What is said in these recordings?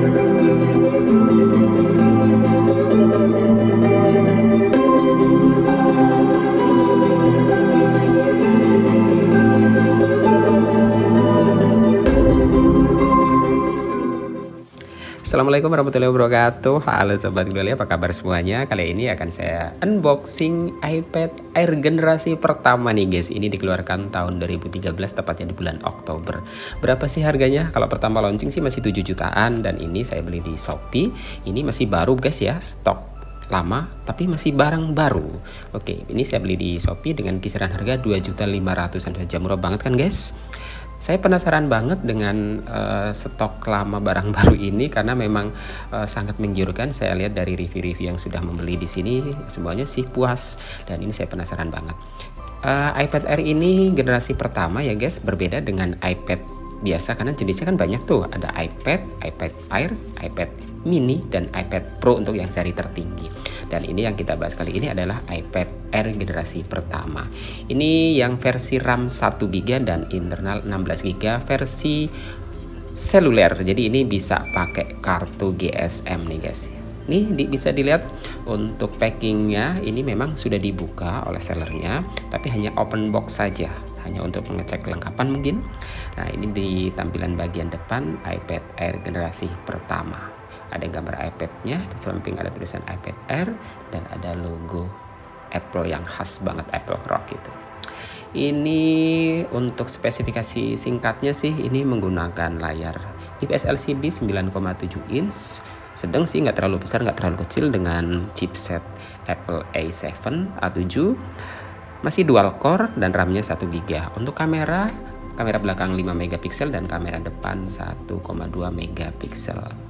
Thank you. Assalamualaikum warahmatullahi wabarakatuh Halo Sobat Gloria, apa kabar semuanya Kali ini akan saya unboxing iPad Air generasi pertama nih guys Ini dikeluarkan tahun 2013 tepatnya di bulan Oktober Berapa sih harganya? Kalau pertama launching sih masih 7 jutaan Dan ini saya beli di Shopee Ini masih baru guys ya stok lama tapi masih barang baru. Oke, ini saya beli di Shopee dengan kisaran harga 2.500-an saja. Murah banget kan, guys? saya penasaran banget dengan uh, stok lama barang baru ini karena memang uh, sangat menggiurkan. Saya lihat dari review-review yang sudah membeli di sini semuanya sih puas dan ini saya penasaran banget. Uh, iPad Air ini generasi pertama ya guys, berbeda dengan iPad biasa karena jenisnya kan banyak tuh, ada iPad, iPad Air, iPad mini dan iPad Pro untuk yang seri tertinggi. Dan ini yang kita bahas kali ini adalah iPad Air generasi pertama. Ini yang versi RAM 1GB dan internal 16GB versi seluler. Jadi ini bisa pakai kartu GSM nih guys. Nih di, bisa dilihat untuk packingnya ini memang sudah dibuka oleh sellernya, tapi hanya open box saja hanya untuk mengecek kelengkapan mungkin. Nah ini di tampilan bagian depan iPad Air generasi pertama ada gambar iPad-nya, di samping ada tulisan iPad Air dan ada logo Apple yang khas banget Apple Rock itu. Ini untuk spesifikasi singkatnya sih ini menggunakan layar IPS LCD 9,7 inch sedang sih nggak terlalu besar nggak terlalu kecil dengan chipset Apple A7 A7 masih dual core dan RAM-nya 1 GB. Untuk kamera, kamera belakang 5 megapiksel dan kamera depan 1,2 megapiksel.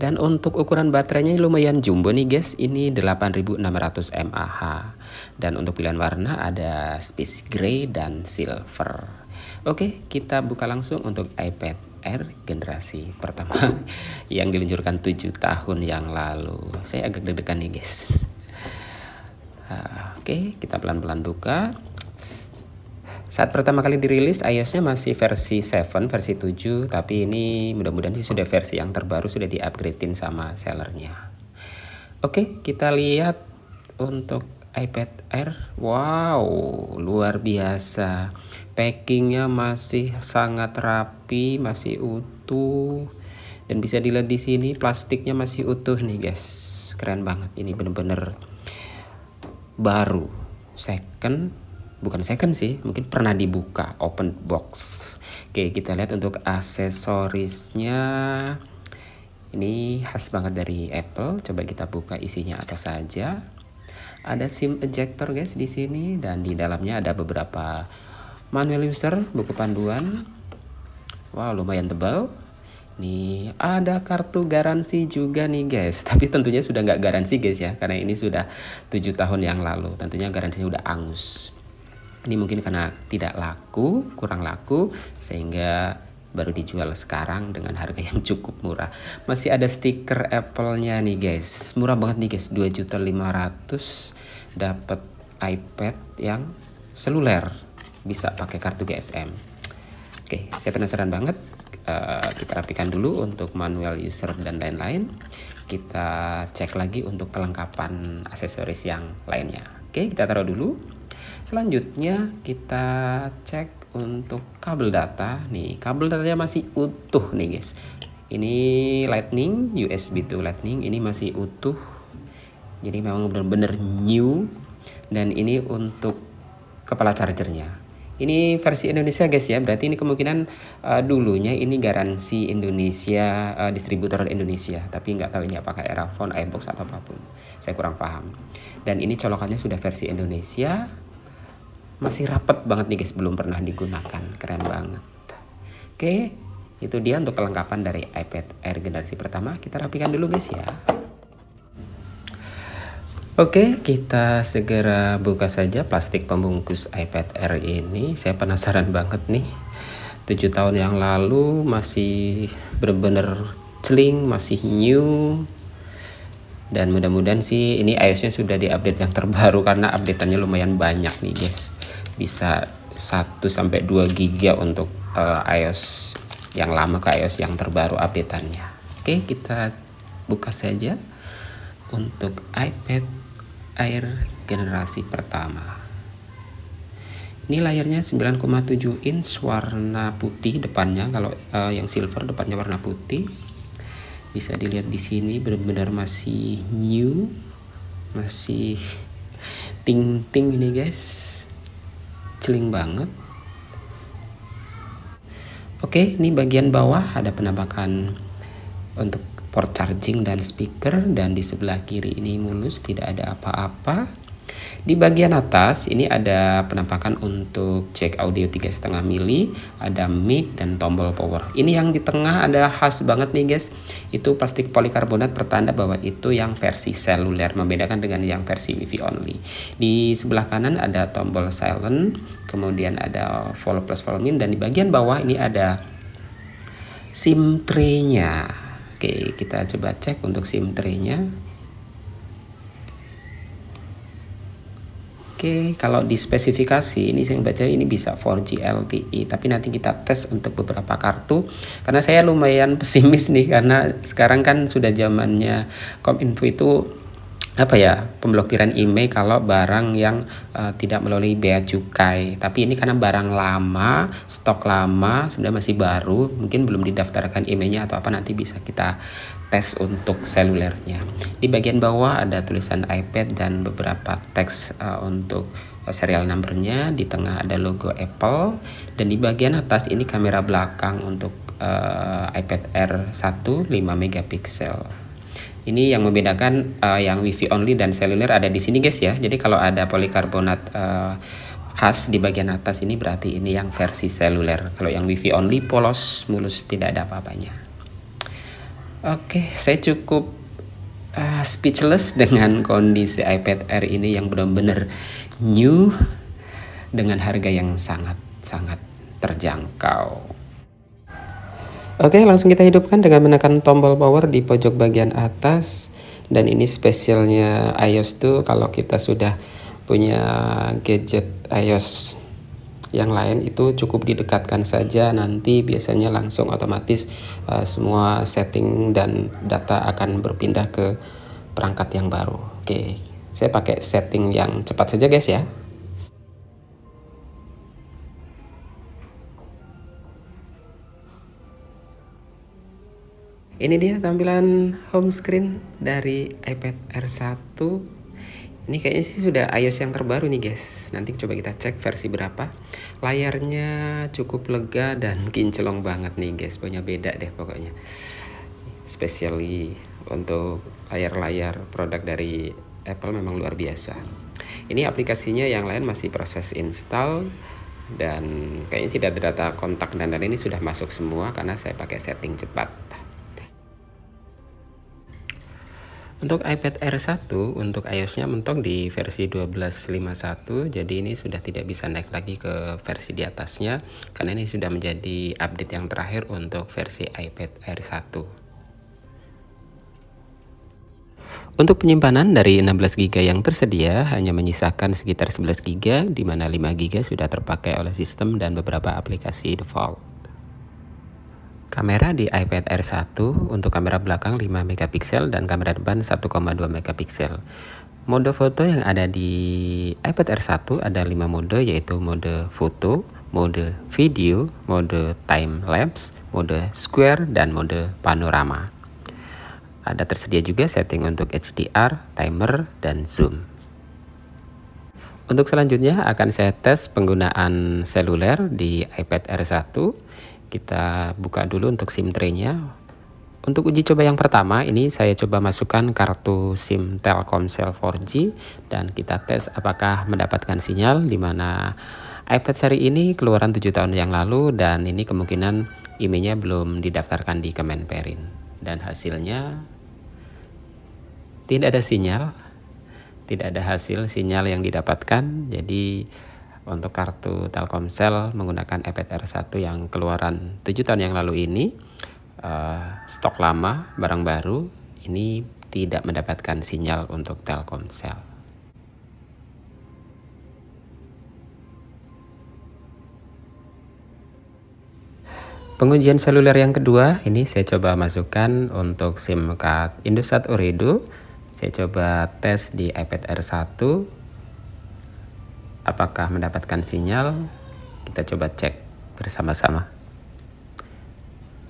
Dan untuk ukuran baterainya lumayan jumbo nih guys, ini 8600 mAh. Dan untuk pilihan warna ada space gray dan silver. Oke, kita buka langsung untuk iPad Air generasi pertama yang diluncurkan 7 tahun yang lalu. Saya agak deg-degan nih guys. Ah, oke, kita pelan-pelan buka. Saat pertama kali dirilis iOS-nya masih versi 7, versi 7, tapi ini mudah-mudahan sih sudah versi yang terbaru sudah di-upgradein sama sellernya. Oke, kita lihat untuk iPad Air. Wow, luar biasa. Packingnya masih sangat rapi, masih utuh. Dan bisa dilihat di sini plastiknya masih utuh nih guys. Keren banget ini bener-bener baru. Second bukan second sih mungkin pernah dibuka open box oke kita lihat untuk aksesorisnya ini khas banget dari Apple coba kita buka isinya apa saja ada SIM ejector guys di sini dan di dalamnya ada beberapa manual user buku panduan wow lumayan tebal nih ada kartu garansi juga nih guys tapi tentunya sudah nggak garansi guys ya karena ini sudah tujuh tahun yang lalu tentunya garansinya udah angus ini mungkin karena tidak laku, kurang laku, sehingga baru dijual sekarang dengan harga yang cukup murah. Masih ada stiker Apple-nya nih guys. Murah banget nih guys, 2.500 dapat iPad yang seluler bisa pakai kartu GSM. Oke, saya penasaran banget. Uh, kita rapikan dulu untuk manual user dan lain-lain. Kita cek lagi untuk kelengkapan aksesoris yang lainnya. Oke, kita taruh dulu. Selanjutnya kita cek untuk kabel data. Nih, kabel datanya masih utuh nih, guys. Ini Lightning USB to Lightning ini masih utuh. Jadi memang benar-benar new dan ini untuk kepala chargernya. Ini versi Indonesia guys ya. Berarti ini kemungkinan uh, dulunya ini garansi Indonesia uh, distributor Indonesia, tapi nggak tahu ini apakah era phone iBox atau apapun. Saya kurang paham. Dan ini colokannya sudah versi Indonesia masih rapet banget nih guys belum pernah digunakan keren banget oke itu dia untuk kelengkapan dari iPad Air generasi pertama kita rapikan dulu guys ya Oke, kita segera buka saja plastik pembungkus iPad Air ini. Saya penasaran banget nih. 7 tahun yang lalu masih benar-benar celing, masih new. Dan mudah-mudahan sih ini iOS-nya sudah di update yang terbaru karena updateannya lumayan banyak nih, guys bisa 1 sampai 2 giga untuk uh, iOS yang lama ke iOS yang terbaru updateannya. Oke, kita buka saja untuk iPad Air generasi pertama. Ini layarnya 9,7 inch warna putih depannya kalau uh, yang silver depannya warna putih. Bisa dilihat di sini benar-benar masih new, masih ting-ting ini guys celing banget oke ini bagian bawah ada penampakan untuk port charging dan speaker dan di sebelah kiri ini mulus tidak ada apa-apa di bagian atas ini ada penampakan untuk jack audio 3,5 mili, ada mic dan tombol power. Ini yang di tengah ada khas banget nih guys. Itu plastik polikarbonat pertanda bahwa itu yang versi seluler membedakan dengan yang versi wifi only. Di sebelah kanan ada tombol silent, kemudian ada volume plus volume dan di bagian bawah ini ada SIM tray-nya. Oke, kita coba cek untuk SIM tray-nya. Oke, kalau di spesifikasi ini saya baca ini bisa 4G LTE, tapi nanti kita tes untuk beberapa kartu karena saya lumayan pesimis nih karena sekarang kan sudah zamannya Kominfo itu apa ya pemblokiran IMEI kalau barang yang uh, tidak melalui bea cukai tapi ini karena barang lama stok lama sebenarnya masih baru mungkin belum didaftarkan IMEI-nya atau apa nanti bisa kita tes untuk selulernya. Di bagian bawah ada tulisan iPad dan beberapa teks uh, untuk eh, serial numbernya. Di tengah ada logo Apple dan di bagian atas ini kamera belakang untuk uh, iPad Air 1 5 megapiksel. Ini yang membedakan uh, yang WiFi only dan seluler ada di sini guys ya. Jadi kalau ada polikarbonat uh, khas di bagian atas ini berarti ini yang versi seluler. Kalau yang WiFi only polos mulus tidak ada apa-apanya. Oke, saya cukup uh, speechless dengan kondisi iPad Air ini yang benar-benar new dengan harga yang sangat-sangat terjangkau. Oke, langsung kita hidupkan dengan menekan tombol power di pojok bagian atas. Dan ini spesialnya iOS tuh kalau kita sudah punya gadget iOS yang lain itu cukup didekatkan saja nanti biasanya langsung otomatis uh, semua setting dan data akan berpindah ke perangkat yang baru oke saya pakai setting yang cepat saja guys ya Ini dia tampilan home screen dari iPad R1 ini kayaknya sih sudah iOS yang terbaru nih guys. Nanti coba kita cek versi berapa. Layarnya cukup lega dan kinclong banget nih guys. Pokoknya beda deh pokoknya. Especially untuk layar-layar produk dari Apple memang luar biasa. Ini aplikasinya yang lain masih proses install dan kayaknya sih data-data kontak dan lain ini sudah masuk semua karena saya pakai setting cepat. Untuk iPad Air 1 untuk iOS-nya mentok di versi 12.51 jadi ini sudah tidak bisa naik lagi ke versi di atasnya karena ini sudah menjadi update yang terakhir untuk versi iPad Air 1. Untuk penyimpanan dari 16 GB yang tersedia hanya menyisakan sekitar 11 GB di mana 5 GB sudah terpakai oleh sistem dan beberapa aplikasi default. Kamera di iPad Air 1 untuk kamera belakang 5 megapiksel dan kamera depan 1,2 megapiksel. Mode foto yang ada di iPad Air 1 ada 5 mode yaitu mode foto, mode video, mode time lapse, mode square dan mode panorama. Ada tersedia juga setting untuk HDR, timer dan zoom. Untuk selanjutnya akan saya tes penggunaan seluler di iPad Air 1 kita buka dulu untuk SIM tray-nya. Untuk uji coba yang pertama, ini saya coba masukkan kartu SIM Telkomsel 4G dan kita tes apakah mendapatkan sinyal di mana iPad seri ini keluaran 7 tahun yang lalu dan ini kemungkinan IMEI-nya belum didaftarkan di Kemenperin. Dan hasilnya tidak ada sinyal, tidak ada hasil sinyal yang didapatkan. Jadi untuk kartu Telkomsel menggunakan iPad Air 1 yang keluaran 7 tahun yang lalu ini uh, stok lama barang baru ini tidak mendapatkan sinyal untuk Telkomsel. Pengujian seluler yang kedua ini saya coba masukkan untuk SIM card Indosat Uridu. Saya coba tes di iPad Air 1 apakah mendapatkan sinyal kita coba cek bersama-sama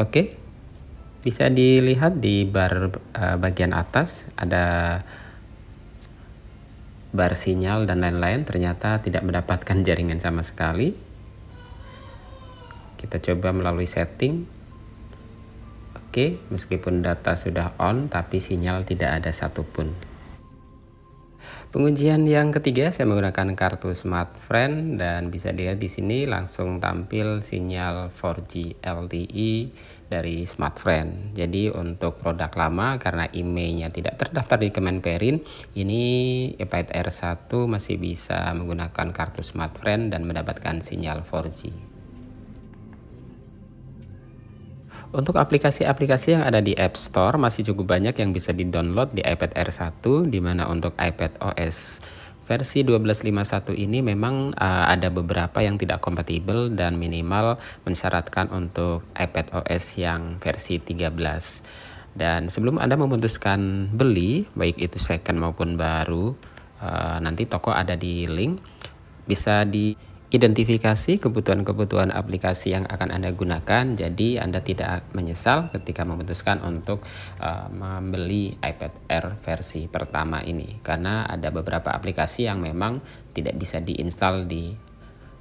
oke bisa dilihat di bar eh, bagian atas ada bar sinyal dan lain-lain ternyata tidak mendapatkan jaringan sama sekali kita coba melalui setting oke meskipun data sudah on tapi sinyal tidak ada satupun Pengujian yang ketiga saya menggunakan kartu smartfren dan bisa dilihat di sini langsung tampil sinyal 4G LTE dari smartfren. Jadi untuk produk lama karena IMEI-nya tidak terdaftar di Kemenperin, ini Epite R1 masih bisa menggunakan kartu smartfren dan mendapatkan sinyal 4G. Untuk aplikasi-aplikasi yang ada di App Store masih cukup banyak yang bisa di-download di iPad Air 1 di mana untuk iPad OS versi 1251 ini memang uh, ada beberapa yang tidak kompatibel dan minimal mensyaratkan untuk iPad OS yang versi 13. Dan sebelum Anda memutuskan beli baik itu second maupun baru uh, nanti toko ada di link bisa di Identifikasi kebutuhan-kebutuhan aplikasi yang akan Anda gunakan, jadi Anda tidak menyesal ketika memutuskan untuk uh, membeli iPad Air versi pertama ini, karena ada beberapa aplikasi yang memang tidak bisa diinstal di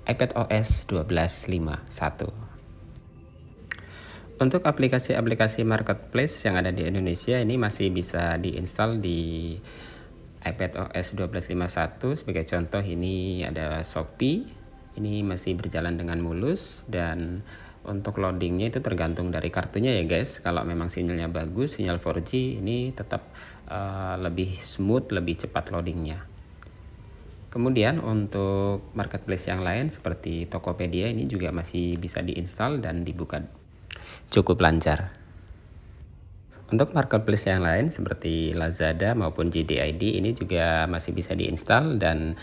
iPad OS 12.5.1. Untuk aplikasi-aplikasi marketplace yang ada di Indonesia ini masih bisa diinstal di iPad OS 12.5.1 sebagai contoh ini ada Shopee, ini masih berjalan dengan mulus dan untuk loadingnya itu tergantung dari kartunya ya guys kalau memang sinyalnya bagus sinyal 4G ini tetap uh, lebih smooth lebih cepat loadingnya kemudian untuk marketplace yang lain seperti Tokopedia ini juga masih bisa diinstal dan dibuka cukup lancar untuk marketplace yang lain seperti Lazada maupun JDID ini juga masih bisa diinstal dan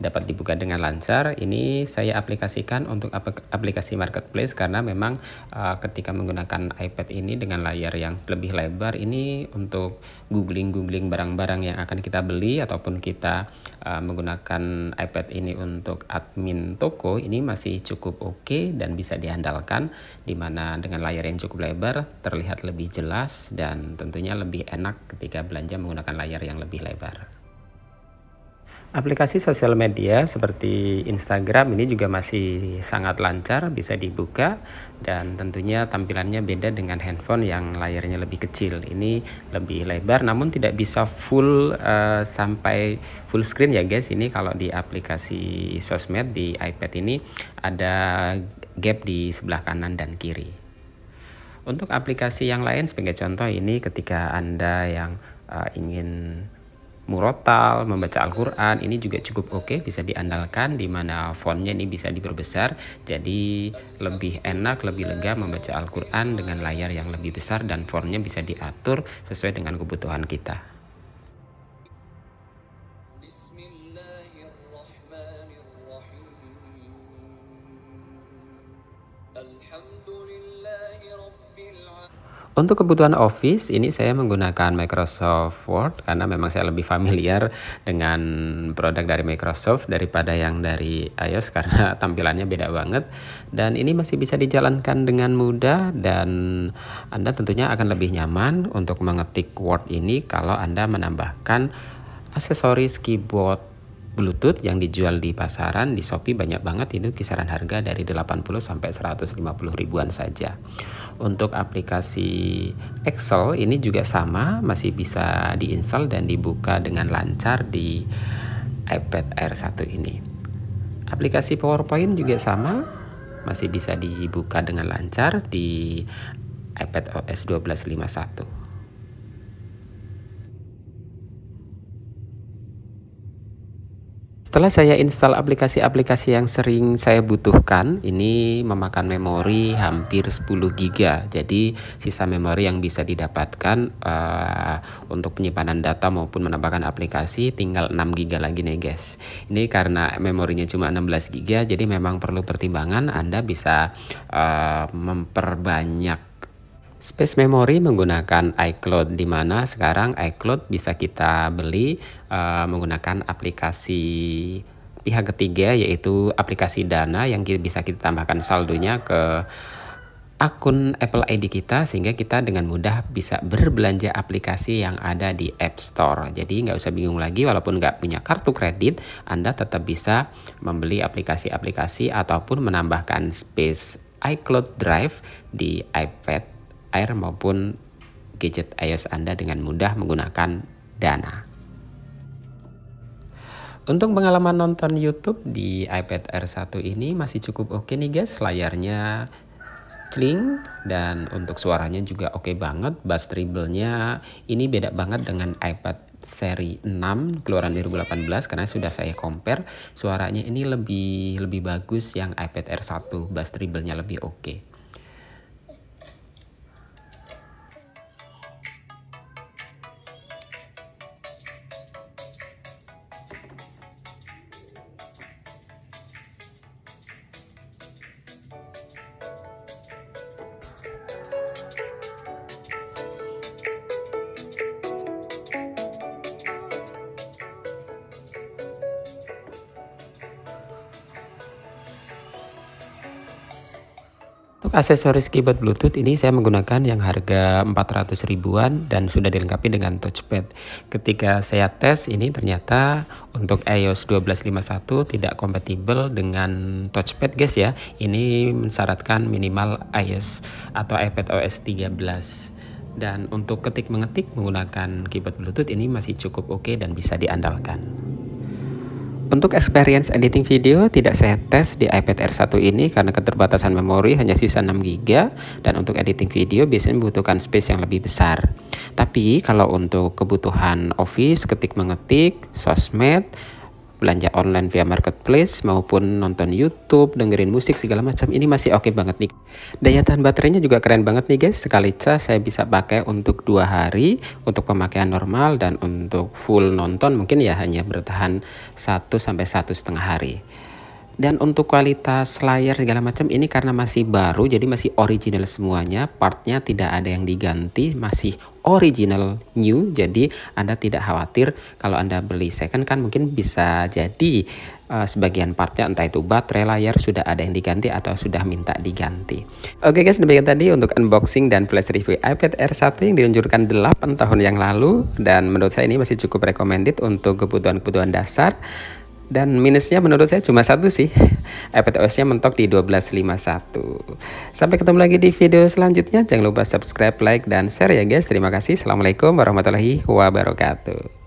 dapat dibuka dengan lancar. Ini saya aplikasikan untuk aplikasi marketplace karena memang uh, ketika menggunakan iPad ini dengan layar yang lebih lebar ini untuk googling-googling barang-barang yang akan kita beli ataupun kita uh, menggunakan iPad ini untuk admin toko ini masih cukup oke okay dan bisa diandalkan dimana dengan layar yang cukup lebar terlihat lebih jelas dan tentunya lebih enak ketika belanja menggunakan layar yang lebih lebar. Aplikasi sosial media seperti Instagram ini juga masih sangat lancar, bisa dibuka dan tentunya tampilannya beda dengan handphone yang layarnya lebih kecil. Ini lebih lebar namun tidak bisa full uh, sampai full screen ya guys. Ini kalau di aplikasi sosmed di iPad ini ada gap di sebelah kanan dan kiri. Untuk aplikasi yang lain sebagai contoh ini ketika Anda yang uh, ingin murotal, membaca Al-Quran ini juga cukup oke okay, bisa diandalkan di mana fontnya ini bisa diperbesar jadi lebih enak lebih lega membaca Al-Quran dengan layar yang lebih besar dan fontnya bisa diatur sesuai dengan kebutuhan kita. Alhamdulillahirrahmanirrahim untuk kebutuhan Office ini saya menggunakan Microsoft Word karena memang saya lebih familiar dengan produk dari Microsoft daripada yang dari iOS karena tampilannya beda banget dan ini masih bisa dijalankan dengan mudah dan Anda tentunya akan lebih nyaman untuk mengetik Word ini kalau Anda menambahkan aksesoris keyboard Bluetooth yang dijual di pasaran di Shopee banyak banget itu kisaran harga dari 80 sampai 150 ribuan saja. Untuk aplikasi Excel ini juga sama, masih bisa diinstal dan dibuka dengan lancar di iPad Air 1 ini. Aplikasi PowerPoint juga sama, masih bisa dibuka dengan lancar di iPad OS 1251. Setelah saya install aplikasi-aplikasi yang sering saya butuhkan, ini memakan memori hampir 10 GB. Jadi sisa memori yang bisa didapatkan uh, untuk penyimpanan data maupun menambahkan aplikasi tinggal 6 GB lagi nih guys. Ini karena memorinya cuma 16 GB, jadi memang perlu pertimbangan Anda bisa uh, memperbanyak Space memory menggunakan iCloud di mana sekarang iCloud bisa kita beli uh, menggunakan aplikasi pihak ketiga yaitu aplikasi Dana yang kita bisa kita tambahkan saldonya ke akun Apple ID kita sehingga kita dengan mudah bisa berbelanja aplikasi yang ada di App Store. Jadi nggak usah bingung lagi walaupun nggak punya kartu kredit, Anda tetap bisa membeli aplikasi-aplikasi ataupun menambahkan space iCloud Drive di iPad air maupun gadget iOS Anda dengan mudah menggunakan Dana. Untuk pengalaman nonton YouTube di iPad Air 1 ini masih cukup oke nih guys, layarnya cling dan untuk suaranya juga oke banget, bass treble-nya ini beda banget dengan iPad seri 6 keluaran 2018 karena sudah saya compare, suaranya ini lebih lebih bagus yang iPad Air 1, bass treble-nya lebih oke. Okay. aksesoris keyboard Bluetooth ini saya menggunakan yang harga 400 ribuan dan sudah dilengkapi dengan touchpad. Ketika saya tes ini ternyata untuk iOS e 1251 tidak kompatibel dengan touchpad guys ya. Ini mensyaratkan minimal iOS e atau iPad OS 13 dan untuk ketik mengetik menggunakan keyboard Bluetooth ini masih cukup oke okay dan bisa diandalkan. Untuk experience editing video tidak saya tes di iPad Air 1 ini karena keterbatasan memori hanya sisa 6GB dan untuk editing video biasanya membutuhkan space yang lebih besar. Tapi kalau untuk kebutuhan office, ketik mengetik, sosmed, belanja online via marketplace maupun nonton YouTube, dengerin musik segala macam ini masih oke okay banget nih. Daya tahan baterainya juga keren banget nih guys. Sekali cas saya bisa pakai untuk dua hari untuk pemakaian normal dan untuk full nonton mungkin ya hanya bertahan satu sampai satu setengah hari dan untuk kualitas layar segala macam ini karena masih baru jadi masih original semuanya partnya tidak ada yang diganti masih original new jadi anda tidak khawatir kalau anda beli second kan mungkin bisa jadi uh, sebagian partnya entah itu baterai layar sudah ada yang diganti atau sudah minta diganti oke okay guys demikian tadi untuk unboxing dan flash review iPad Air 1 yang diluncurkan 8 tahun yang lalu dan menurut saya ini masih cukup recommended untuk kebutuhan-kebutuhan dasar dan minusnya menurut saya cuma satu sih EPTOS nya mentok di 1251 sampai ketemu lagi di video selanjutnya jangan lupa subscribe like dan share ya guys terima kasih assalamualaikum warahmatullahi wabarakatuh